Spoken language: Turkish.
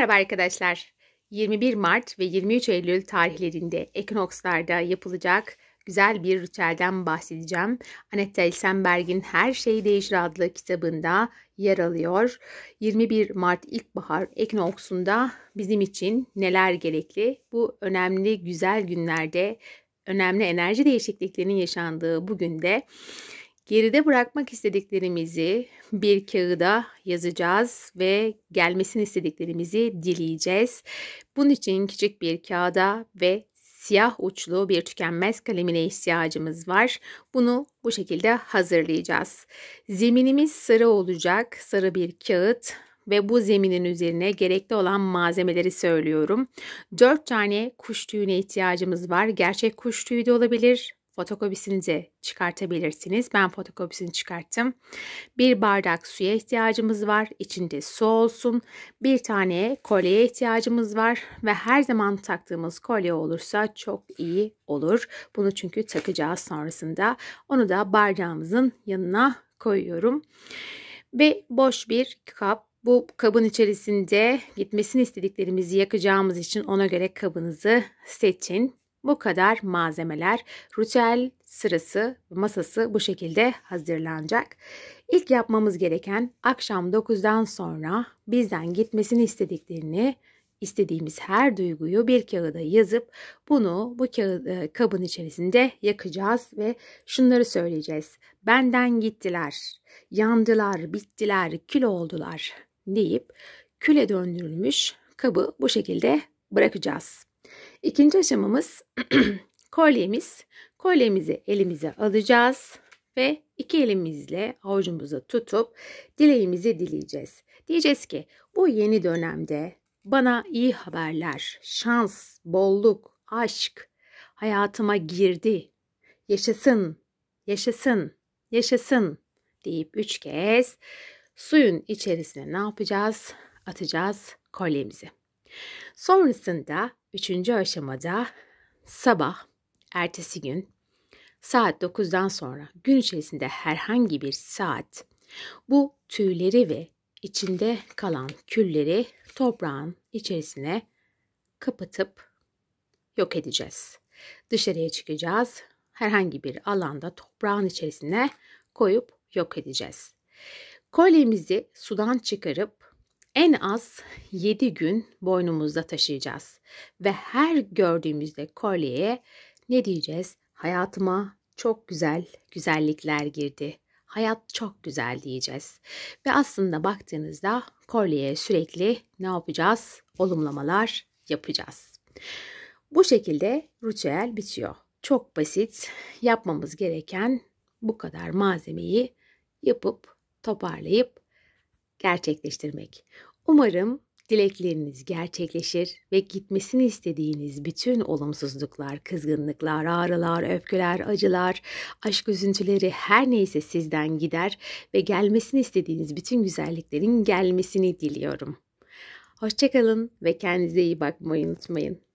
Merhaba arkadaşlar. 21 Mart ve 23 Eylül tarihlerinde Ekinokslar'da yapılacak güzel bir ritüelden bahsedeceğim. Anette Elsenberg'in Her Şey Değişir adlı kitabında yer alıyor. 21 Mart ilkbahar ekinoksunda bizim için neler gerekli? Bu önemli güzel günlerde önemli enerji değişikliklerinin yaşandığı bugün de Geride bırakmak istediklerimizi bir kağıda yazacağız ve gelmesini istediklerimizi dileyeceğiz. Bunun için küçük bir kağıda ve siyah uçlu bir tükenmez kalemine ihtiyacımız var. Bunu bu şekilde hazırlayacağız. Zeminimiz sarı olacak. Sarı bir kağıt ve bu zeminin üzerine gerekli olan malzemeleri söylüyorum. 4 tane kuş tüyüne ihtiyacımız var. Gerçek kuş tüyü de olabilir, fotokopisini de çıkartabilirsiniz. Ben fotokopisini çıkarttım. Bir bardak suya ihtiyacımız var. İçinde su olsun. Bir tane kolyeye ihtiyacımız var. Ve her zaman taktığımız kolye olursa çok iyi olur. Bunu çünkü takacağız sonrasında. Onu da bardağımızın yanına koyuyorum. Ve boş bir kap bu kabın içerisinde gitmesini istediklerimizi yakacağımız için ona göre kabınızı seçin. Bu kadar malzemeler, ritüel sırası, masası bu şekilde hazırlanacak. İlk yapmamız gereken akşam 9'dan sonra bizden gitmesini istediklerini istediğimiz her duyguyu bir kağıda yazıp bunu bu kağıt, e, kabın içerisinde yakacağız ve şunları söyleyeceğiz. Benden gittiler, yandılar, bittiler, kül oldular deyip küle döndürülmüş kabı bu şekilde bırakacağız. İkinci aşamamız kolyemiz. Kolyemizi elimize alacağız ve iki elimizle avucumuzu tutup dileğimizi dileyeceğiz. Diyeceğiz ki bu yeni dönemde bana iyi haberler, şans, bolluk, aşk hayatıma girdi. Yaşasın, yaşasın, yaşasın deyip üç kez suyun içerisine ne yapacağız? Atacağız kolyemizi. Sonrasında Üçüncü aşamada sabah, ertesi gün saat 9'dan sonra gün içerisinde herhangi bir saat bu tüyleri ve içinde kalan külleri toprağın içerisine kapatıp yok edeceğiz. Dışarıya çıkacağız. Herhangi bir alanda toprağın içerisine koyup yok edeceğiz. Kolyemizi sudan çıkarıp en az 7 gün boynumuzda taşıyacağız. Ve her gördüğümüzde kolyeye ne diyeceğiz? Hayatıma çok güzel güzellikler girdi. Hayat çok güzel diyeceğiz. Ve aslında baktığınızda kolyeye sürekli ne yapacağız? Olumlamalar yapacağız. Bu şekilde ritüel bitiyor. Çok basit. Yapmamız gereken bu kadar malzemeyi yapıp toparlayıp gerçekleştirmek. Umarım dilekleriniz gerçekleşir ve gitmesini istediğiniz bütün olumsuzluklar, kızgınlıklar, ağrılar, öfkeler, acılar, aşk üzüntüleri her neyse sizden gider ve gelmesini istediğiniz bütün güzelliklerin gelmesini diliyorum. Hoşçakalın ve kendinize iyi bakmayı unutmayın.